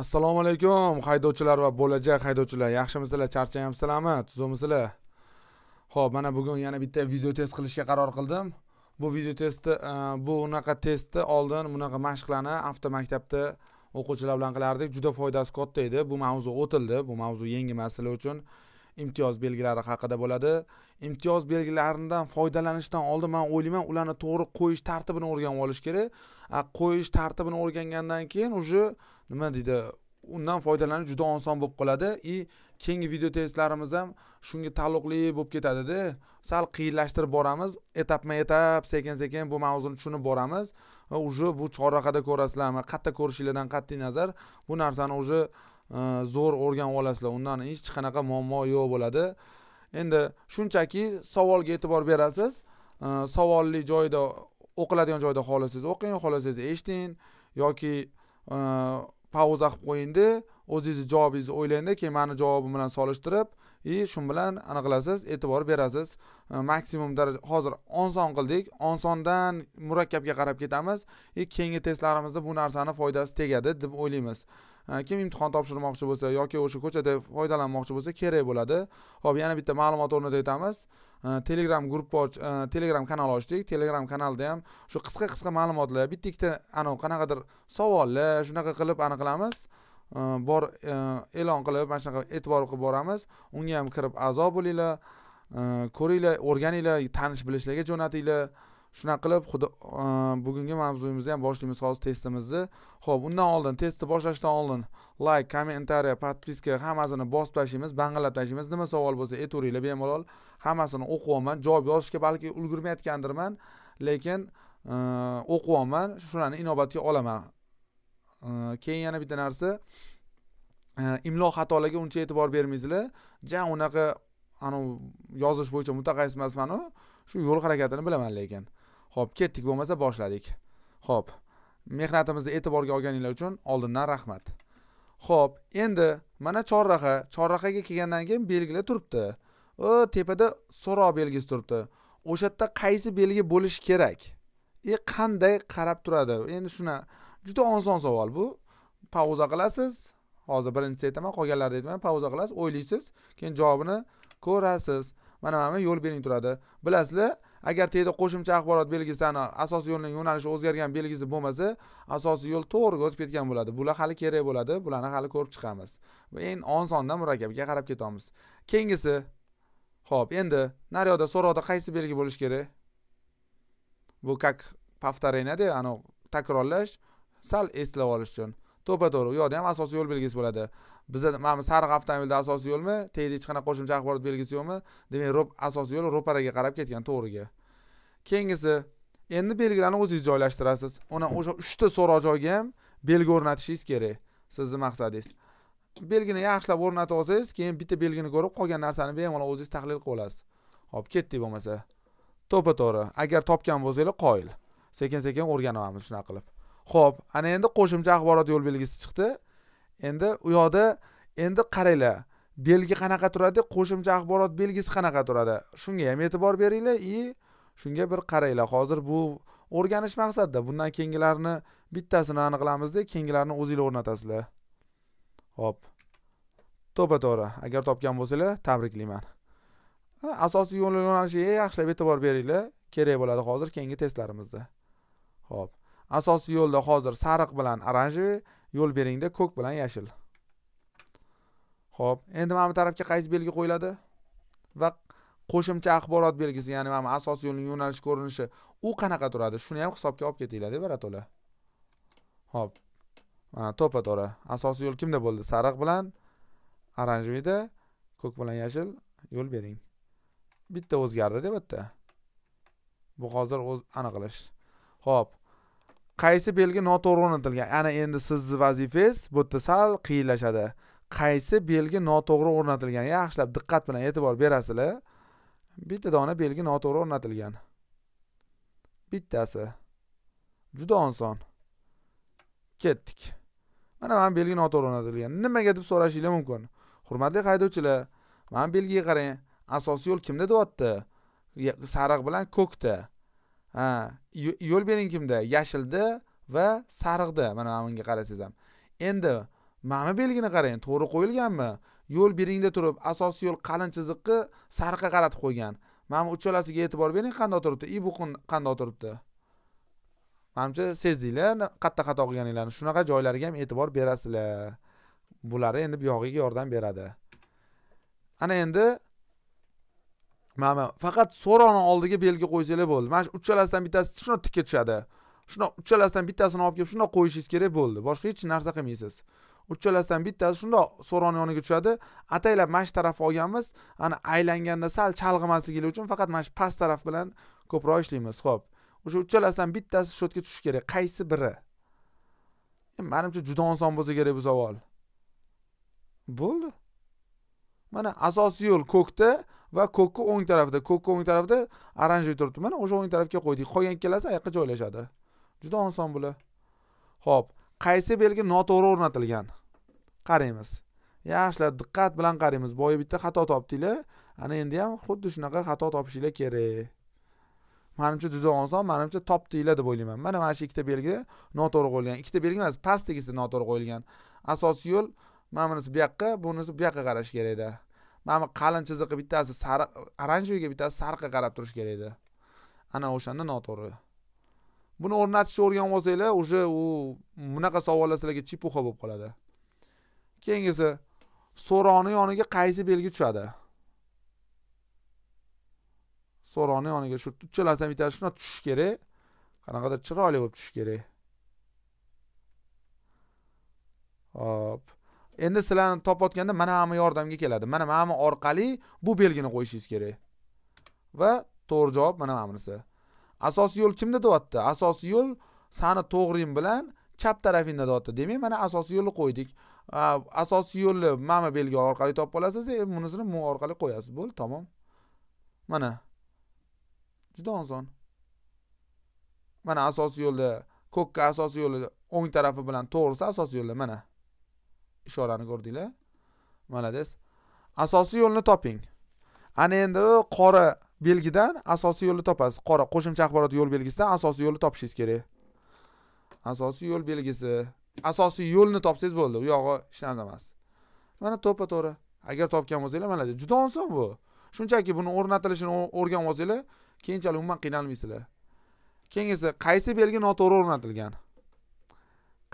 assalomu alaykum haydovchilar va bo'lajak haydovchilar yaxshimisizlar charchayapsizlarmi tuzukmisizlar ho'p mana bugun yana bitta video test qilishga qaror qildim bu video testni e, bu unaqa testni oldin bunaqa mashqlarni avtomaktabda o'quvchilar bilan qilardik juda foydasi katta edi bu mavzu o'tildi bu mavzu yangi masla sizlar uchun imtiyoz belgilari haqida bo'ladi imtiyoz belgilaridan foydalanishdan oldin man o'ylayman ularni to'g'ri qo'yish tartibini o'rganib olish kerak qo'yish tartibini o'rgangandan keyin уже nima deydi undan foydalanish juda oson bo'lib qoladi и keyingi video testlarimiz ham shunga taalluqli bo'lib ketadida sal qiyinlashtirib boramiz etapma etap sekin sekin bu mavzuni tushunib boramiz va уже bu chorrahada ko'rasizlarmi qayerda ko'rishinglardan qat'iy nazar bu narsani уже Э, zo'r o'rganib olasizlar undan hech qanaqa muammo yo'q bo'ladi endi shunchaki savolga e'tibor berasiz э, savolli joyda o'qiladigan joyda xohlasangiz o'qing xohlasangiz eshiting yoki э, pauza qilib qo'yingda o'zingizni javobingizni o'ylangda keyin mani javobim bilan solishtirib и shu bilan aniqlasiz e'tibor berasiz maksimum daraja hozir oson qildik osondan murakkabga qarab ketamiz и e, keyingi testlarimizda bu narsani foydasi tegadi deb o'ylaymiz kim imtihon topshirmoqchi bo'lsa yoki o'sha ko'chada foydalanmoqchi bo'lsa kerak bo'ladi ho'p yana bitta ma'lumot o'rnida aytamiz telegram gruppa telegram kanal ochdik telegram kanalda ham shu qisqa qisqa ma'lumotlar bitta ikkita anavi qanaqadir savollar shunaqa qilib aniqlamiz bor e'lon qilib mana shunaqa e'tibor qilib boramiz unga ham kirib a'zo bo'linglar ko'ringlar o'rganinglar tanish bilishlarga jo'natinglar shunaqa qilib xudo bugungi mavzuyimizni ham boshlaymiz hozir testimizni ho'p undan oldin testni boshlashdan oldin like kommentariya подписка hammasini bosib tashlaymiz bang'illab tashlaymiz nima savol bo'lsa aytaveringlar bemalol hammasini o'qiyapman javob yozishga balki ulgurmayotgandirman lekin o'qiyapman shularni inobatga olaman keyin yana bitta narsa imlo xatolarga uncha e'tibor bermaysizlar ja unaqa anavi yozish bo'yicha mutaxassis emasmanu shu yo'l harakatini bilaman lekin ho'p ketdik bo'lmasa boshladik ho'p mehnatimizni e'tiborga olganinglar uchun oldindan rahmat ho'p endi mana chorraha chorrahaga kelgandan keyin belgilar turibdi u tepada so'roq belgisi turibdi o'sha yerda qaysi belgi bo'lishi kerak e qanday qarab turadi endi shuni juda oson savol bu pauza qilasiz hozir birinchisi aytaman qolganlarni aytmayman pauza qilasiz o'ylaysiz keyin javobini ko'rasiz mana mana yo'l bering turadi bilasizlar agar tegda qo'shimcha axborot belgisini asosiy yo'lning yo'nalishi o'zgargan belgisi bo'lmasa asosiy yo'l to'g'riga o'tib ketgan bo'ladi bular hali kerak bo'ladi bularni hali ko'rib chiqamiz bu eng osondan murakkabiga qarab ketamiz keyingisi ho'p endi naryoqda so'roqda qaysi belgi bo'lishi kerak bu как повторение anavi takrorlash sal eslab olish uchun to'ppa to'g'ri u yoqda ham asosiy yo'l belgisi bo'ladi bizda mana bu sariq avtomobilda asosiy yo'lmi tagida hech qanaqa qo'shimcha axborot belgisi yo'qmi demak asosiy yo'l ro'paraga qarab ketgan to'g'riga keyingisi endi belgilarni o'zingiz joylashtirasiz uni o'sha uchta so'roq joyga ham belgi o'rnatishingiz kerak sizni maqsadingiz belgini yaxshilab o'rnatib olsangiz keyin bitta belgini ko'rib qolgan narsani bemalol o'zingiz tahlil qilib olasiz hop ketdik bo'lmasa to'ppa to'g'ri agar topgan bo'lsanglar qoyil sekin sekin o'rganamiz shunaqa qilib ho'p ana endi qo'shimcha axborot yo'l belgisi chiqdi endi u yoqda endi qaranglar belgi qanaqa turadi qo'shimcha axborot belgisi qanaqa turadi shunga ham e'tibor beringlar и shunga bir qaranglar hozir bu o'rganish maqsadida bundan keyingilarni bittasini aniqlamizda keyingilarni o'zinglar o'rnatasizlar ho'p to'ppa to'g'ri agar topgan bo'lsanglar tabriklayman asosiy yo'l yo'nalishiga yaxshilab e'tibor beringlar kerak bo'ladi hozir keyingi testlarimizda ho'p asosiy yo'lda hozir sariq bilan оранжевый yo'l beringda ko'k bilan yashil ho'p endi mana bu tarafga qaysi belgi qo'yiladi va qo'shimcha axborot belgisi ya'ni mana asosiy yo'lning yo'nalish ko'rinishi u qanaqa turadi shuni ham hisobga olib ketinglar baratolar ho'p mana to'ppa to'ra asosiy yo'l kimda bo'ldi sariq bilan оранжевыйda ko'k bilan yashil yo'l bering bitta o'zgardi deb bu yerda bu hozir o'z aniqlash ho'p qaysi belgi noto'g'ri o'rnatilgan ana endi sizni vazifangiz bu yerda sal qiyinlashadi qaysi belgi noto'g'ri o'rnatilgan yaxshilab diqqat bilan e'tibor berasizlar bitta dona belgi noto'g'ri o'rnatilgan bittasi juda oson ketdik mana mana belgi noto'g'ri o'rnatilgan nimaga deb so'rashinglar mumkin hurmatli haydovchilar mana belgiga qarang asosiy yo'l kimda deyapti sariq bilan ko'kda ha yo'l bering kimda yashilda va sariqda mana bunga qarasangiz ham endi mana belgini qarang to'g'ri qo'yilganmi yo'l beringda turib asosiy yo'l qalin chiziqni sariqqa qaratib qo'ygan mana bu uchalasiga e'tibor bering qandoq turibdi и bu qandoq turibdi manimcha sezdinglar qatta xato qilganinglarni shunaqa joylarga ham e'tibor berasizlar bular endi bu yog'iga yordam beradi ana endi mana bu faqat so'roni oldiga belgi qo'ysanglar bo'ldi mana shu uchalasidan bittasi shundoq tikka tushadi shundoq uchalasidan bittasini olib kelib shundoq qo'yishingiz kerak bo'ldi boshqa hech narsa qilmaysiz uchalasidan bittasi shundoq so'roni yoniga tushadi ataylab mana shu tarafni olganmiz ana aylanganda sal chalg'imasligi uchun faqat mana shu past taraf bilan ko'proq ishlaymiz ho'p o'sha uchalasidan bittasi shotga tushishi kerak qaysi biri e, manimcha juda oson bo'lsa kerak bu savol bo'ldi mana asosiy yo'l ko'kda va kokni o'ng tarafda kokni o'ng tarafda oranjiy turibdi mana o'sha o'ng tarafga qo'ydik qolgan ikkalasi oyoqqa joylashadi juda oson bular ho'p qaysi belgi noto'g'ri o'rnatilgan qaraymiz yaxshilab diqqat bilan qaraymiz boya bitta xato topdinglar ana endi ham xuddi shunaqa xato topishinglar kerak manimcha juda oson manimcha topdinglar deb o'ylayman mana mana shu ikkita belgi noto'g'ri qo'yilgan ikkita belgi emas pastdagisi noto'g'ri qo'yilgan asosiy yo'l mana bunisi bu yoqqa bunisi bu yoqqa qarash kerakda mana bu qalin chiziqqa bittasi sariq оранжевыйga bittasi sariqqa qarab turishi kerak edi ana o'shanda noto'g'ri buni o'rnatishni o'rganib olsanglar уже u bunaqa savollar sizlarga chepuxa bo'lib qoladi keyingisi so'roqni yoniga qaysi belgi tushadi so'roqni yoniga shu uchalasidan bittasi shundoq tushishi kerak qanaqadir chiroyli bo'lib tushishi kerak hop endi sizlarni topayotganda mana bu yordamga keladi mana mana orqali bu belgini qo'yishingiz kerak va to'g'ri javob mana bunisi asosiy yo'l kimda deyapti asosiy yo'l sani to'g'ring bilan chap tarafingda deyapti demak mana asosiy yo'lni qo'ydik asosiy yo'lni mana belgi orqali topib olasiz bunisini e, bu orqali qo'yasiz bo'ldi tamom mana juda oson mana asosiy yo'lda ko'kka asosiy yo'li o'ng tarafi bilan to'g'risi asosiy yo'lda mana ishorani ko'rdinglar manades asosiy yo'lni toping ana endi qora belgidan asosiy yo'lni topasiz qora qo'shimcha axborot yo'l belgisidan asosiy yo'lni topishingiz kerak asosiy yo'l belgisi asosiy yo'lni topsangiz bo'ldi u yog'i hech narsa emas mana to'ppa to'g'ri agar topgan bo'lsanglar mana juda oson bu shunchaki buni o'rnatilishini o'rganib olsanglar keyinchalik umuman qiynalmaysizlar keyin esa qaysi belgi noto'g'ri o'rnatilgan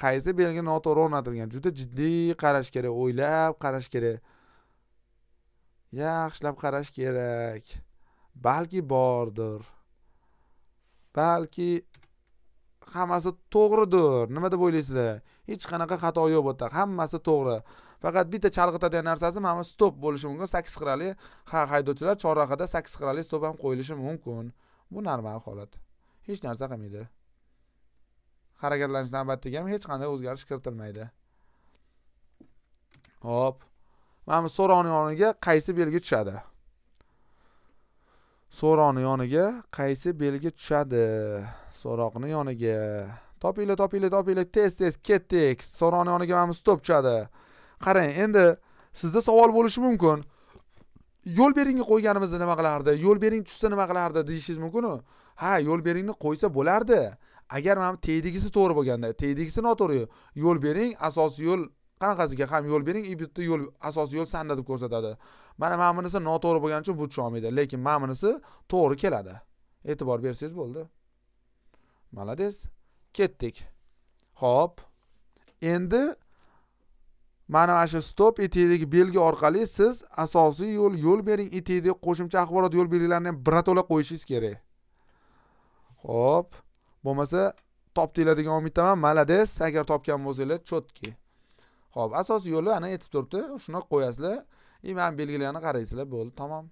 qaysi belgi noto'g'ri o'rnatilgan juda jiddiy qarash kerak o'ylab qarash kerak yaxshilab qarash kerak balki bordir balki hammasi to'g'ridir nima deb o'ylaysizlar hech qanaqa xato yo'q bu yerda hammasi to'g'ri faqat bitta chalg'itadigan narsasi mana bu stop bo'lishi mumkin sakkiz qirrali ha haydovchilar chorrahada sakkiz qirrali stop ham qo'yilishi mumkin bu normal holat hech narsa qilmaydi harakatlanish navbatiga ham hech qanday o'zgarish kiritilmaydi hop mana bu so'rovni yoniga qaysi belgi tushadi so'roqni yoniga qaysi belgi tushadi so'roqni yoniga topinglar topinglar topinglar tez tez ketdik so'roqni yoniga mana bu stop tushadi qarang endi sizda savol bo'lishi mumkin yo'l beringni qo'yganimizda nima qilardi yo'l bering tushsa nima qilardi deyishingiz mumkinu ha yo'l beringni qo'ysa bo'lardi agar mana tegdigisi to'g'ri bo'lganda tegdigisi noto'g'ri yo'l bering asosiy yo'l qanaqasiga ham yo'l bering и bitta yo'l asosiy yo'l sanda deb ko'rsatadi mana mana bunisi noto'g'ri bo'lgani uchun bu olmaydi, lekin mana bunisi to'g'ri keladi e'tibor bersangiz bo'ldi молодец ketdik ho'p endi mana mana shu stop etagidagi belgi orqali siz asosiy yo'l yo'l bering etagidagi qo'shimcha axborot yo'l belgilarini ham birato'la qo'yishingiz kerak ho'p bo'lmasa topdinglar degan umiddaman malades agar topgan bo'lsanglar chotki ho'p asosiy yo'li ana aytib turibdi shuni qo'yasizlar и mana belgilarni qaraysizlar bo'ldi tamom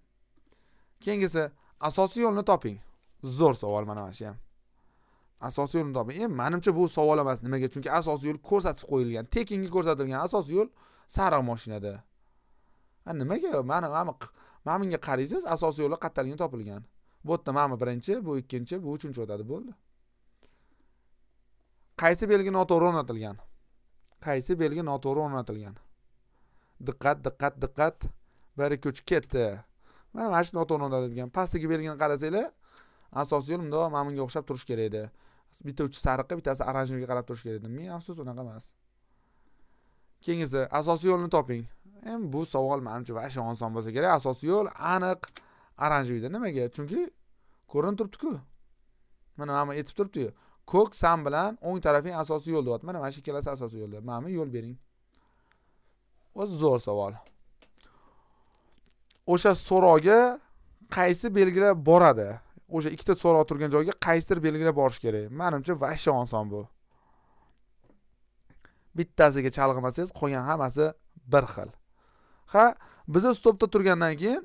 keyingisi asosiy yo'lni toping zo'r savol mana mana shu ham asosiy yo'lni toping endi manimcha bu savol emas nimaga chunki asosiy yo'l ko'rsatib qo'yilgan tekinga ko'rsatilgan asosiy yo'l sariq mashinada nimaga mana mana mana bunga qaraysiz asosiy yo'llar qayerdaligini topilgan bu yerda mana birinchi bu ikkinchi bu uchinchi o'tadi bo'ldi qaysi belgi noto'g'ri o'rnatilgan qaysi belgi noto'g'ri o'rnatilgan diqqat diqqat diqqat bir ikki uch ketdi mana mana shu noto'g'ri o'rnatilgan pastdagi belgini qarasanglar asosiy yo'l mundoq mana bunga o'xshab turishi kerak edi bitta uchi sariqqa bittasi оранжевыйga qarab turishi kerak edi ming afsus unaqa emas keyingisi asosiy yo'lni toping endi bu savol manimcha vashi oson bo'lsa kerak asosiy yo'l aniq оранжевыйda nimaga chunki ko'rinib turibdiku mana mana bu aytib turibdiku ko'k sam bilan o'ng tarafing asosiy yo'l deyapti mana mana shu ikkalasi asosiy yo'l deyapti manimi yo'l bering o'zi zo'r savol o'sha so'roqga qaysi belgilar boradi o'sha ikkita so'roq turgan joyga qaysidir belgilar borish kerak manimcha vasha oson bu bittasiga chalg'imasangiz qolgan hammasi bir xil ha biza stopda turgandan keyin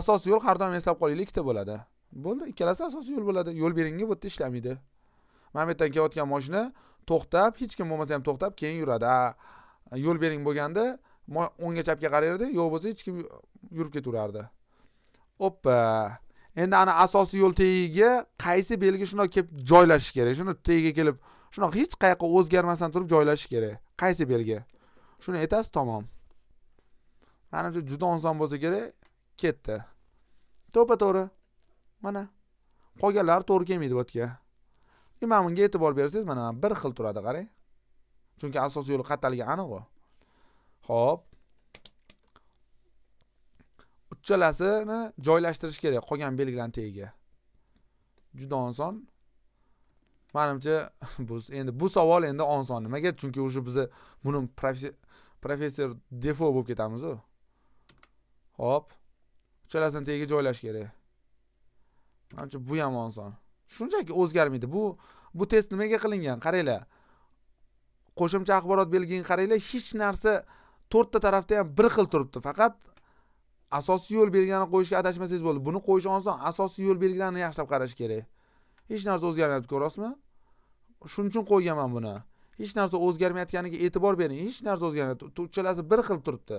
asosiy yo'l har doim eslab qolaylik ikkita bo'ladi bo'ldi ikkalasi asosiy yo'l bo'ladi yo'l beringi bu yerda ishlamaydi mana bu yerdan kelayotgan moshina to'xtab hech kim bo'lmasa ham to'xtab keyin yuradi yo'l bering bo'lganda o'ngga chapga qarayverdi yo'q bo'lsa hech kim yurib ketaverardi oppa endi ana asosiy yo'l tagiga qaysi belgi shundoq kelib joylashishi kerak shuni tagiga kelib shunaqa hech qayoqqa o'zgarmasdan turib joylashishi kerak qaysi belgi shuni aytasiz tamom manimcha juda oson bo'lsa kerak ketdi to'ppa to'g'ri mana qolganlari to'g'ri kelmaydi bu yerga mana bunga e'tibor bersangiz mana bir xil turadi qarang chunki asos yo'li qattaligi aniqu ho'p uchalasini joylashtirish kerak qolgan belgilarni tagiga juda oson manimcha bu endi bu savol endi oson nimaga chunki уже biza buni professor defo bo'lib ketamizu hop uchalasini tagiga joylash kerak manimcha bu ham oson shunchaki o'zgarmaydi bu bu test nimaga qilingan qaranglar qo'shimcha axborot belgini qaranglar hech narsa to'rtta tarafda ham bir xil turibdi faqat asosiy yo'l belgilarini qo'yishga adashmasangiz bo'ldi buni qo'yish oson asosiy yo'l belgilarini yaxshilab qarash kerak hech narsa o'zgarmayapti ko'ryapsizmi shuning uchun qo'yganman buni hech narsa o'zgarmayotganiga e'tibor bering hech narsa o'zgarmayapti uchalasi bir xil turibdi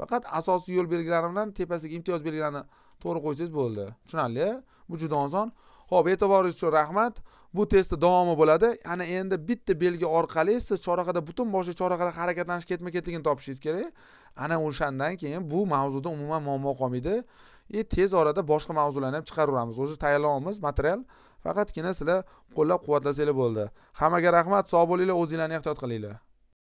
faqat asosiy yo'l belgilari bilan tepasidagi imtiyoz belgilarini to'g'ri qo'ysangiz bo'ldi tushunarli bu juda oson ho'p e'tiboringiz uchun rahmat bu testni davomi bo'ladi ana endi bitta belgi orqali siz chorrahada butun boshli chorrahada harakatlanish ketma ketligini topishingiz kerak ana o'shandan keyin bu mavzuda umuman muammo qolmaydi и e, tez orada boshqa mavzularni ham chiqaraveramiz уже tayyorlaymiz material faqatgina sizlar qo'llab quvvatlasanglar bo'ldi hammaga rahmat sog' bo'linglar o'zinglarni ehtiyot qilinglar